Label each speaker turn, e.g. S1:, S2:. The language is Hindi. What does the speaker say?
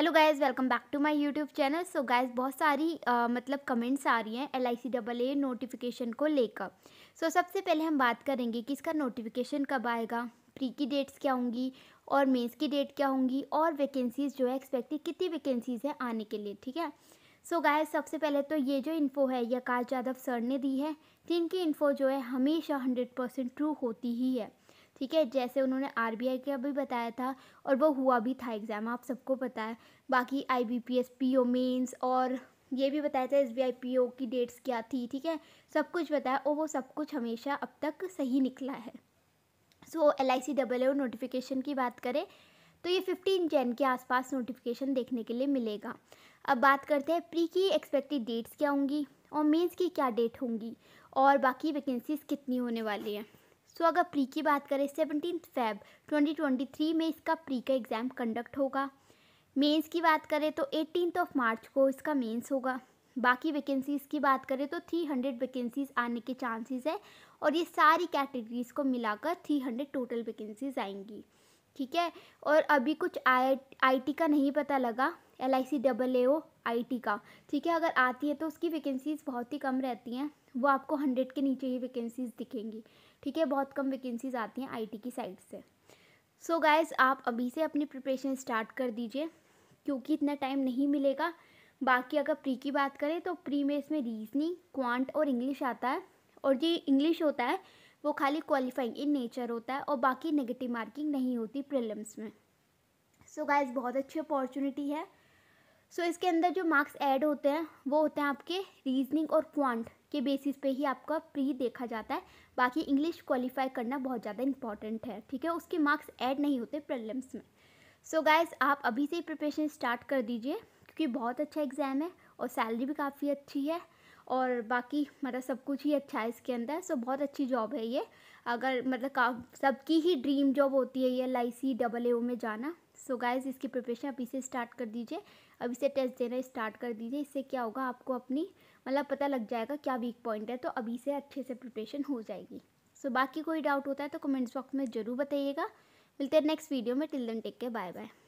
S1: hello guys welcome back to my YouTube channel so guys बहुत सारी आ, मतलब कमेंट्स आ रही हैं L I C double A notification को लेकर सो so, सबसे पहले हम बात करेंगे कि इसका नोटिफिकेशन कब आएगा प्री की डेट्स क्या होंगी और मेंस की डेट क्या होंगी और वैकेंसीज़ जो है एक्सपेक्टेड कितनी वैकेंसीज़ हैं आने के लिए ठीक है सो so गाय सबसे पहले तो ये जो इन्फो है यकाश यादव सर ने दी है जिनकी इन्फो जो है हमेशा हंड्रेड परसेंट ट्रू होती ही है ठीक है जैसे उन्होंने आर का भी बताया था और वो हुआ भी था एग्ज़ाम आप सबको पता है बाकी I B P S P O mains और ये भी बताया था S B I P O की डेट्स क्या थी ठीक है सब कुछ बताया और वो सब कुछ हमेशा अब तक सही निकला है so L I C double O notification की बात करें तो ये फिफ्टीन जैन के आसपास नोटिफिकेशन देखने के लिए मिलेगा अब बात करते हैं प्री की एक्सपेक्टेड डेट्स क्या होंगी और मेंस की क्या डेट होंगी और बाकी वैकेंसीज़ कितनी होने वाली हैं सो अगर प्री की बात करें सेवनटीन फेब 2023 में इसका प्री का एग्ज़ाम कंडक्ट होगा मेंस की बात करें तो एटीनथ ऑफ मार्च को इसका मेंस होगा बाकी वैकेंसीज़ की बात करें तो 300 वैकेंसीज़ आने के चांसेस है और ये सारी कैटेगरीज़ को मिलाकर 300 टोटल वैकेंसीज़ आएंगी ठीक है और अभी कुछ आई आई का नहीं पता लगा L I C double A O I T का ठीक है अगर आती है तो उसकी वैकेंसीज़ बहुत ही कम रहती हैं वो आपको हंड्रेड के नीचे ही वैकेंसीज़ दिखेंगी ठीक है बहुत कम वैकेंसीज़ आती हैं आई टी की साइड से सो so गाइज़ आप अभी से अपनी प्रिपरेशन स्टार्ट कर दीजिए क्योंकि इतना टाइम नहीं मिलेगा बाकी अगर प्री की बात करें तो प्री में इसमें रीजनिंग क्वांट और इंग्लिश आता है और जो इंग्लिश होता है वो खाली क्वालिफाइंग इन नेचर होता है और बाकी नेगेटिव मार्किंग नहीं होती प्रिलम्स में सो so गाइज़ बहुत अच्छी अपॉर्चुनिटी है सो so, इसके अंदर जो मार्क्स ऐड होते हैं वो होते हैं आपके रीजनिंग और क्वांट के बेसिस पे ही आपका प्री देखा जाता है बाकी इंग्लिश क्वालिफाई करना बहुत ज़्यादा इंपॉर्टेंट है ठीक है उसके मार्क्स ऐड नहीं होते प्रॉब्लम्स में सो so, गाइज आप अभी से ही प्रिपरेशन स्टार्ट कर दीजिए क्योंकि बहुत अच्छा एग्ज़ाम है और सैलरी भी काफ़ी अच्छी है और बाकी मतलब सब कुछ ही अच्छा है इसके अंदर सो बहुत अच्छी जॉब है ये अगर मतलब का सबकी ही ड्रीम जॉब होती है ये L I C double A O में जाना सो so गाइज इसकी प्रिपरेशन अभी से स्टार्ट कर दीजिए अभी से टेस्ट देना स्टार्ट कर दीजिए इससे क्या होगा आपको अपनी मतलब पता लग जाएगा क्या वीक पॉइंट है तो अभी से अच्छे से प्रिपरेशन हो जाएगी सो so बाकी कोई डाउट होता है तो कमेंट्स बॉक्स में ज़रूर बताइएगा मिलते हैं नेक्स्ट वीडियो में till then take care bye bye